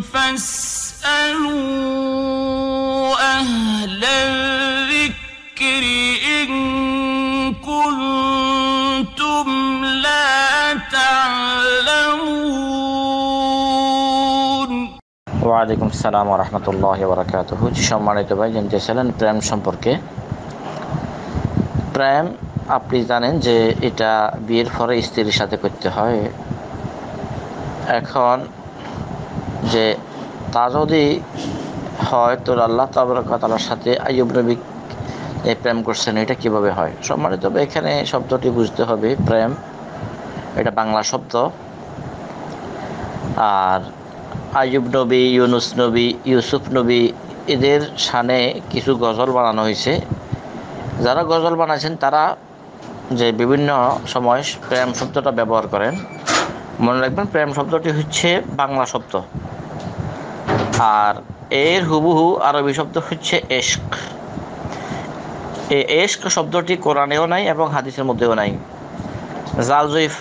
فاسألوا أهل الذكر إن كنتم لا تعلمون ওয়ালাইকুম সালাম রহমতুল্লাহ বরকাত সম্মানিত ভাই জানতে চাইলেন প্রেম সম্পর্কে প্রেম আপনি জানেন যে এটা বিয়ের পরে স্ত্রীর সাথে করতে হয় এখন যে তা যদি হয় তো আল্লাহ তাবরকাতালার সাথে আয়ুব নবী প্রেম করছেন এটা কিভাবে হয় সম্মানিত এখানে শব্দটি বুঝতে হবে প্রেম এটা বাংলা শব্দ আর আয়ুব নবী ইউনুস নবী ইউসুফ নবী এদের সানে কিছু গজল বানানো হয়েছে যারা গজল বানাইছেন তারা যে বিভিন্ন সময় প্রেম শব্দটা ব্যবহার করেন মনে রাখবেন প্রেম শব্দটি হচ্ছে বাংলা শব্দ আর এর হুবহু আরবি শব্দ হচ্ছে এশক এশক শব্দটি কোরআনেও নাই এবং হাদিসের মধ্যেও নাই জালজইফ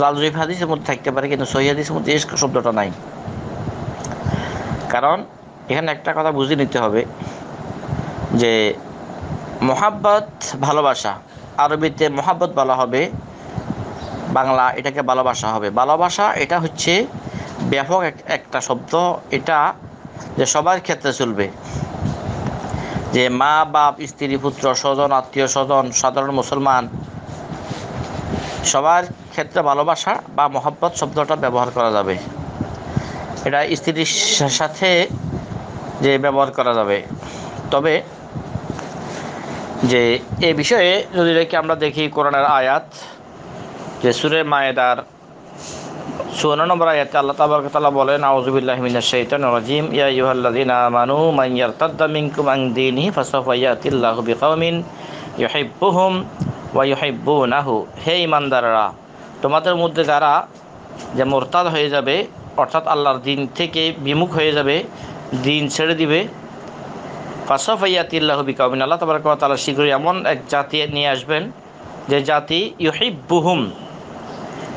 জালজইফ হাদিসের মধ্যে থাকতে পারে কিন্তু সহি হাদিসের মধ্যে এশক শব্দটা নাই কারণ এখানে একটা কথা বুঝে নিতে হবে যে মোহাব্বত ভালোবাসা আরবিতে মোহাব্বত বলা হবে বাংলা এটাকে ভালোবাসা হবে ভালোবাসা এটা হচ্ছে ব্যাপক একটা শব্দ এটা যে সবার ক্ষেত্রে চলবে যে মা বাপ স্ত্রী পুত্র স্বজন আত্মীয় স্বজন সাধারণ মুসলমান সবার ক্ষেত্রে ভালোবাসা বা মহব্বত শব্দটা ব্যবহার করা যাবে এটা স্ত্রীর সাথে যে ব্যবহার করা যাবে তবে যে এ বিষয়ে যদি আমরা দেখি করোনার আয়াত যে সুরে মায়েদার চুয়ান্ন নম্বর আয়াতে আল্লাহ তাবারক তাআলা বলেন আউযুবিল্লাহি মিনাশ শাইতানির রাজিম ইয়া আইয়ুহাল্লাযিনা আমানু মান ইয়ারতাদ্দা মিনকুম আন দীনিহি ফাসাফা ইয়াতিল্লাহু বিকাউমিন ইউহিব্বুহুম ওয়া ইউহিব্বুনাহু হে ঈমানদাররা তোমাদের মধ্যে যারা যে মোরতাদ হয়ে যাবে অর্থাৎ আল্লাহর দিন থেকে বিমুখ হয়ে যাবে দিন ছেড়ে দিবে ফাসাফাইয়াতিল্লাহ বিকাউমিন আল্লাহ তাবারক ওয়া তাআলা শীঘ্রই এমন এক জাতি নিয়ে আসবেন যে জাতি ইউহিব্বুহুম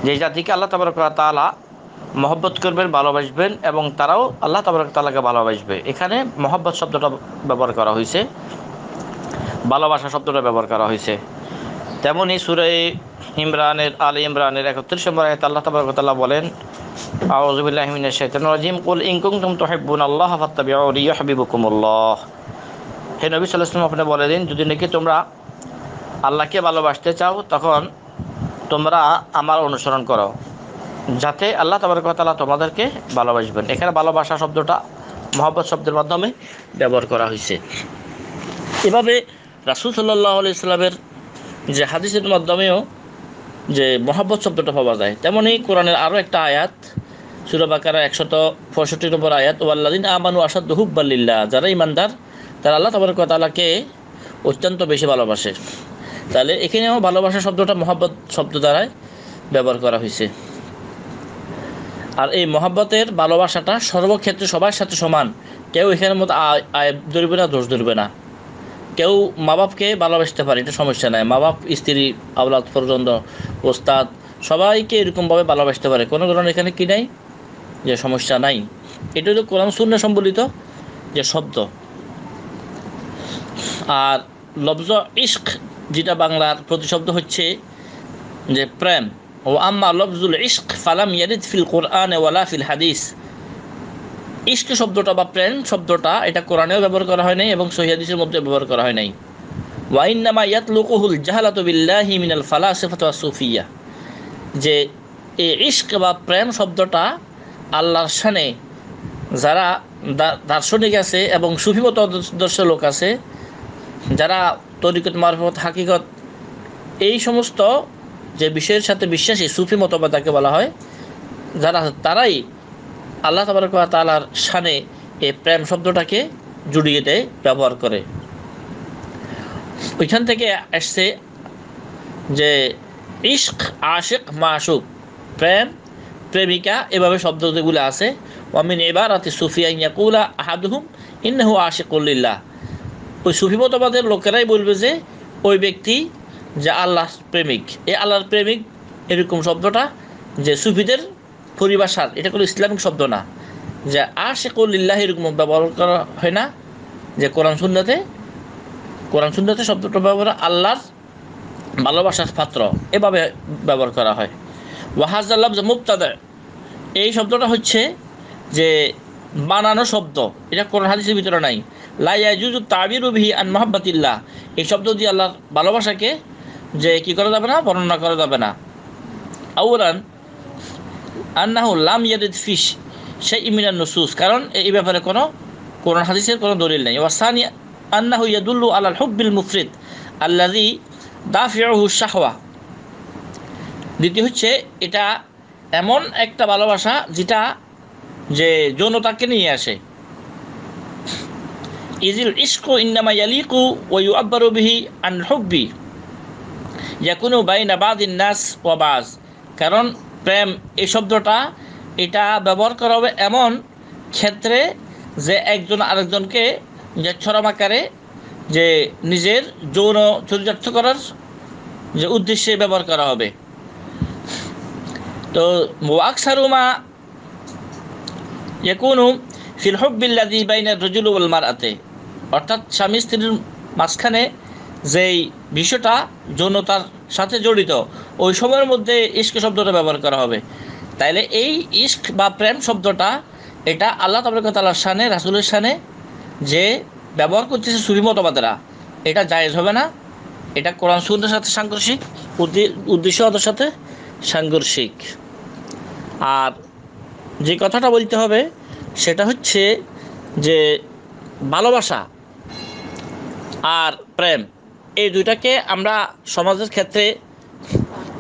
যে জাতিকে আল্লাহ তাবারক তালা মহব্বত করবেন ভালোবাসবেন এবং তারাও আল্লাহ তাবারক তালাকে ভালোবাসবে এখানে মহব্বত শব্দটা ব্যবহার করা হয়েছে ভালোবাসা শব্দটা ব্যবহার করা হয়েছে তেমনই সুরে ইমরানের আলী ইমরানের একত্রিশ নম্বর আয়াত আল্লাহ তাল্লাহ বলেন আউজুবিল্লাহমিনের শেতন রাজিম তুম তোহেবুন আল্লাহ হাবিবুকুমুল্লাহ হে নবী সাল্লাহ আপনি বলে দিন যদি নাকি তোমরা আল্লাহকে ভালোবাসতে চাও তখন তোমরা আমার অনুসরণ করো যাতে আল্লাহ তালা তোমাদেরকে ভালোবাসবেন এখানে ভালোবাসা শব্দটা মহব্বত শব্দের মাধ্যমে ব্যবহার করা হয়েছে এভাবে রাসুল সাল্লাহ ইসলামের যে হাদিসের মাধ্যমেও যে মহব্বত শব্দটা পাওয়া যায় তেমনই কোরআনের আরও একটা আয়াত সুরাবাকারা একশত পঁয়ষট্টি নম্বর আয়াত ওয়াল্লাদিন আমানু আসাদ দহুব্বাল্লিল্লা যারা ইমানদার তারা আল্লাহ তাবরকতালাকে অত্যন্ত বেশি ভালোবাসে তাহলে এখানেও ভালোবাসা শব্দটা মহাব্বত শব্দ দ্বারাই ব্যবহার করা হয়েছে আর এই মহাব্বতের ভালোবাসাটা সর্বক্ষেত্রে সবার সাথে সমান কেউ এখানের মতো আয় ধরবে না দোষ ধরবে না কেউ মা বাপকে ভালোবাসতে পারে এটা সমস্যা নাই মা বাপ স্ত্রী আওলাদ পর্যন্ত ওস্তাদ সবাইকে এরকমভাবে ভালোবাসতে পারে কোনো কারণে এখানে কি নাই যে সমস্যা নাই এটা হলো কোরআন শূন্য সম্বলিত যে শব্দ আর লব্জ ইস্ক যেটা বাংলার প্রতিশব্দ হচ্ছে যে প্রেম ও আম্মা লফজুল ইস্ক ফালাম ইয়ারিদ ফিল কোরআন ওয়ালা ফিল হাদিস ইস্ক শব্দটা বা প্রেম শব্দটা এটা কোরআনেও ব্যবহার করা হয় নাই এবং সহিদের মধ্যে ব্যবহার করা হয় নাই ওয়াইন নামা ইয়াত লুকুহুল জাহালাত বিল্লাহি মিনাল ফালাসিফাত সুফিয়া যে এই ইস্ক বা প্রেম শব্দটা আল্লাহর সানে যারা দার্শনিক আছে এবং সুফিমত আদর্শ লোক আছে যারা তরিকত মারফত হাকিকত এই সমস্ত যে বিষয়ের সাথে বিশ্বাসী সুফি মতবাদ তাকে বলা হয় যারা তারাই আল্লাহ তাবারক তালার সানে এই প্রেম শব্দটাকে জুড়িয়ে দেয় ব্যবহার করে ওইখান থেকে আসছে যে ইশক আশেক মাসুক প্রেম প্রেমিকা এভাবে শব্দগুলো আছে অমিন এবার আতি সুফিয়া ইয়াকুলা আহাদুহুম আশেক আশেকুল্লিল্লাহ ওই সুফিমতবাদের লোকেরাই বলবে যে ওই ব্যক্তি যে আল্লাহ প্রেমিক এ আল্লাহর প্রেমিক এরকম শব্দটা যে সুফিদের পরিভাষার এটা কোনো ইসলামিক শব্দ না যে আশেকুল্লাহ এরকম ব্যবহার করা হয় না যে কোরআন সুন্নাতে কোরআন সুন্নাতে শব্দটা ব্যবহার আল্লাহর ভালোবাসার পাত্র এভাবে ব্যবহার করা হয় ওয়াহাজ আল্লাহ মুক্তাদের এই শব্দটা হচ্ছে যে বানানো শব্দ এটা কোরআন হাদিসের ভিতরে নাই লাইয়াজুজু তাবিরু ভি আন মহাব্বাতিল্লাহ এই শব্দ দিয়ে আল্লাহর ভালোবাসাকে যে কি করা যাবে না বর্ণনা করা যাবে না আউরান আন্নাহু লাম ইয়াদিদ ফিস সেই ইমিনান নুসুস কারণ এই ব্যাপারে কোনো কোরআন হাদিসের কোনো দলিল নেই ওয়াসানি আন্নাহু ইয়াদুল্লু আলাল হুব্বিল মুফরিদ আল্লাদি দাফিয়াহু শাহওয়া দ্বিতীয় হচ্ছে এটা এমন একটা ভালোবাসা যেটা যে যৌনতাকে নিয়ে আসে ইজিল ইস্কু ইন্নামা ইয়ালিকু ওয়ু আব্বারু বিহি আন হব্বি ইয়াকুনু বাইনা বাদ ইন্নাস ও বাজ কারণ প্রেম এই শব্দটা এটা ব্যবহার করা হবে এমন ক্ষেত্রে যে একজন আরেকজনকে যে ছরমাকারে যে নিজের যৌন চরিতার্থ করার যে উদ্দেশ্যে ব্যবহার করা হবে তো ওয়াকসারুমা ইয়াকুনু ফিল হব্বিল্লাদি বাইনা রজুল ওয়াল আতে অর্থাৎ স্বামী স্ত্রীর মাঝখানে যেই বিষয়টা যৌনতার সাথে জড়িত ওই সময়ের মধ্যে ইস্ক শব্দটা ব্যবহার করা হবে তাইলে এই ইস্ক বা প্রেম শব্দটা এটা আল্লাহ তাবরকতালার শানে রাসুলের শানে যে ব্যবহার করতেছে মতবাদেরা এটা জায়েজ হবে না এটা কোরআন সুন্দর সাথে সাংঘর্ষিক উদ্দেশ্য ওদের সাথে সাংঘর্ষিক আর যে কথাটা বলতে হবে সেটা হচ্ছে যে ভালোবাসা আর প্রেম এই দুইটাকে আমরা সমাজের ক্ষেত্রে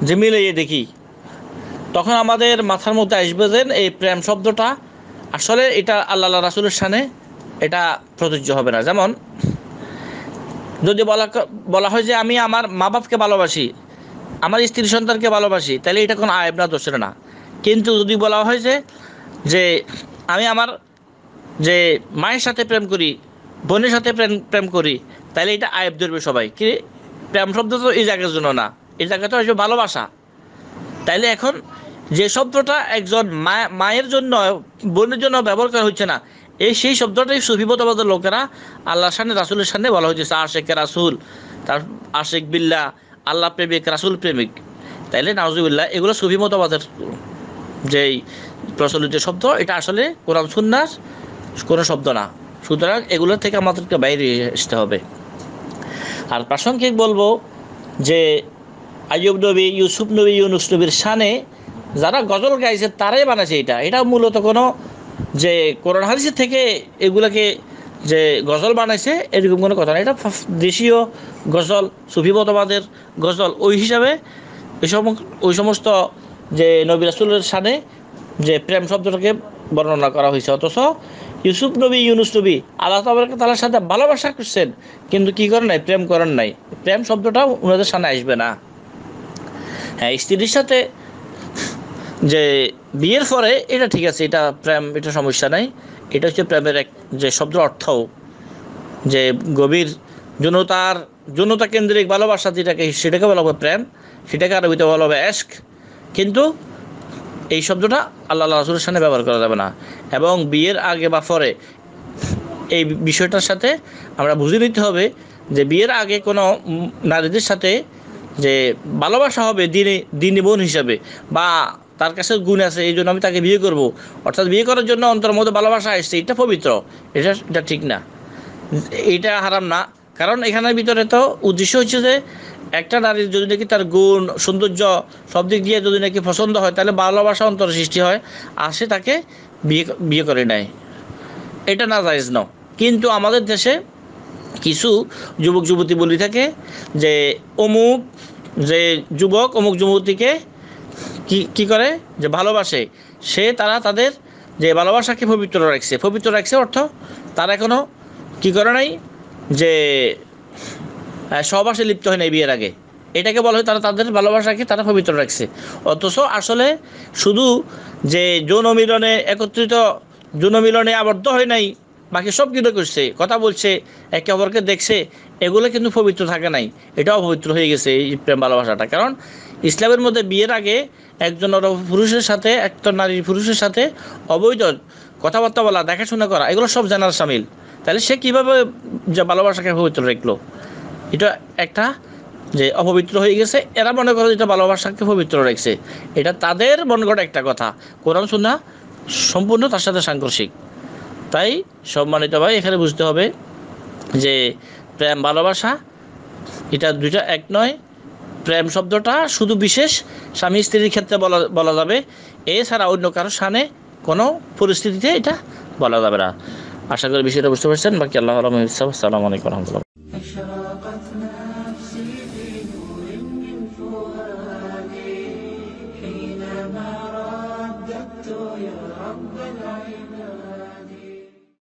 যে মিলিয়ে দেখি তখন আমাদের মাথার মধ্যে আসবে যে এই প্রেম শব্দটা আসলে এটা আল্লাহ রাসুলের সানে এটা প্রযোজ্য হবে না যেমন যদি বলা বলা হয় যে আমি আমার মা বাপকে ভালোবাসি আমার স্ত্রী সন্তানকে ভালোবাসি তাহলে এটা কোনো আয়ব না দোষের না কিন্তু যদি বলা হয় যে যে আমি আমার যে মায়ের সাথে প্রেম করি বোনের সাথে প্রেম প্রেম করি তাহলে এটা আয়ব ধরবে সবাই কি প্রেম শব্দ তো এই জায়গার জন্য না এই জায়গাটা হচ্ছে ভালোবাসা তাইলে এখন যে শব্দটা একজন মায়ের জন্য বোনের জন্য ব্যবহার করা হচ্ছে না এই সেই শব্দটাই সুফিবতবাদের লোকেরা আল্লাহর সামনে রাসুলের সামনে বলা হয়েছে আশেক রাসুল তার আশেক বিল্লা আল্লাহ প্রেমিক রাসুল প্রেমিক তাইলে নাজুবিল্লাহ এগুলো সুফিমতাবাদের যেই প্রচলিত শব্দ এটা আসলে কোরআন সুন্নার কোনো শব্দ না সুতরাং এগুলো থেকে আমাদেরকে বাইরে আসতে হবে আর প্রাসঙ্গিক বলবো যে আইয়ুব নবী ইউসুফ নবী ইউনুস নবীর সানে যারা গজল গাইছে তারাই বানাইছে এটা এটা মূলত কোনো যে করোনা হারিসের থেকে এগুলোকে যে গজল বানাইছে এরকম কোনো কথা না এটা দেশীয় গজল সুফিবতবাদের গজল ওই হিসাবে ওই সমস্ত যে নবী রাসুলের সানে যে প্রেম শব্দটাকে বর্ণনা করা হয়েছে অথচ ইউসুফ নবী ইউনুস নবী আল্লাহ তাবারকে তালার সাথে ভালোবাসা করছেন কিন্তু কি করেন নাই প্রেম করেন নাই প্রেম শব্দটাও ওনাদের সামনে আসবে না হ্যাঁ স্ত্রীর সাথে যে বিয়ের পরে এটা ঠিক আছে এটা প্রেম এটা সমস্যা নাই এটা হচ্ছে প্রেমের এক যে শব্দ অর্থও যে গভীর জনতার জনতা কেন্দ্রিক ভালোবাসা যেটাকে সেটাকে বলা হবে প্রেম সেটাকে আরবিতে বলা হবে অ্যাস্ক কিন্তু এই শব্দটা আল্লাহ রাসুলের সামনে ব্যবহার করা যাবে না এবং বিয়ের আগে বা পরে এই বিষয়টার সাথে আমরা বুঝে নিতে হবে যে বিয়ের আগে কোনো নারীদের সাথে যে ভালোবাসা হবে দিনে দিন বোন হিসাবে বা তার কাছে গুণ আছে এই জন্য আমি তাকে বিয়ে করব। অর্থাৎ বিয়ে করার জন্য অন্তর মধ্যে ভালোবাসা আসছে এটা পবিত্র এটা এটা ঠিক না এটা হারাম না কারণ এখানের ভিতরে তো উদ্দেশ্য হচ্ছে যে একটা নারীর যদি নাকি তার গুণ সৌন্দর্য সব দিক দিয়ে যদি নাকি পছন্দ হয় তাহলে ভালোবাসা অন্তর সৃষ্টি হয় আর সে তাকে বিয়ে বিয়ে করে নেয় এটা না জায়জ ন কিন্তু আমাদের দেশে কিছু যুবক যুবতী বলি থাকে যে অমুক যে যুবক অমুক যুবতীকে কি কি করে যে ভালোবাসে সে তারা তাদের যে ভালোবাসাকে পবিত্র রাখছে পবিত্র রাখছে অর্থ তারা এখনও কি করে নাই যে হ্যাঁ, সহবাসে লিপ্ত হয় নাই বিয়ের আগে এটাকে বলা হয় তারা তাদের ভালোবাসাকে তারা পবিত্র রাখছে অথচ আসলে শুধু যে যৌন মিলনে একত্রিত যৌন মিলনে আবদ্ধ হয় নাই বাকি সব কিন্তু করছে কথা বলছে একে অপরকে দেখছে এগুলো কিন্তু পবিত্র থাকে নাই এটাও পবিত্র হয়ে গেছে এই প্রেম ভালোবাসাটা কারণ ইসলামের মধ্যে বিয়ের আগে একজন পুরুষের সাথে একজন নারীর পুরুষের সাথে অবৈধ কথাবার্তা বলা দেখাশোনা করা এগুলো সব জানার সামিল তাহলে সে কীভাবে যে ভালোবাসাকে পবিত্র রাখলো এটা একটা যে অপবিত্র হয়ে গেছে এরা মনে করে যেটা ভালোবাসাকে পবিত্র রেখেছে এটা তাদের মনে গড়া একটা কথা কোরআন সুন্না সম্পূর্ণ তার সাথে সাংঘর্ষিক তাই সম্মানিত ভাই এখানে বুঝতে হবে যে প্রেম ভালোবাসা এটা দুইটা এক নয় প্রেম শব্দটা শুধু বিশেষ স্বামী স্ত্রীর ক্ষেত্রে বলা বলা যাবে এছাড়া অন্য কারো সানে কোনো পরিস্থিতিতে এটা বলা যাবে না আশা করি বিষয়টা বুঝতে পারছেন বাকি আল্লাহ আলম আসসালামু আলাইকুম রহমতুল্লাহ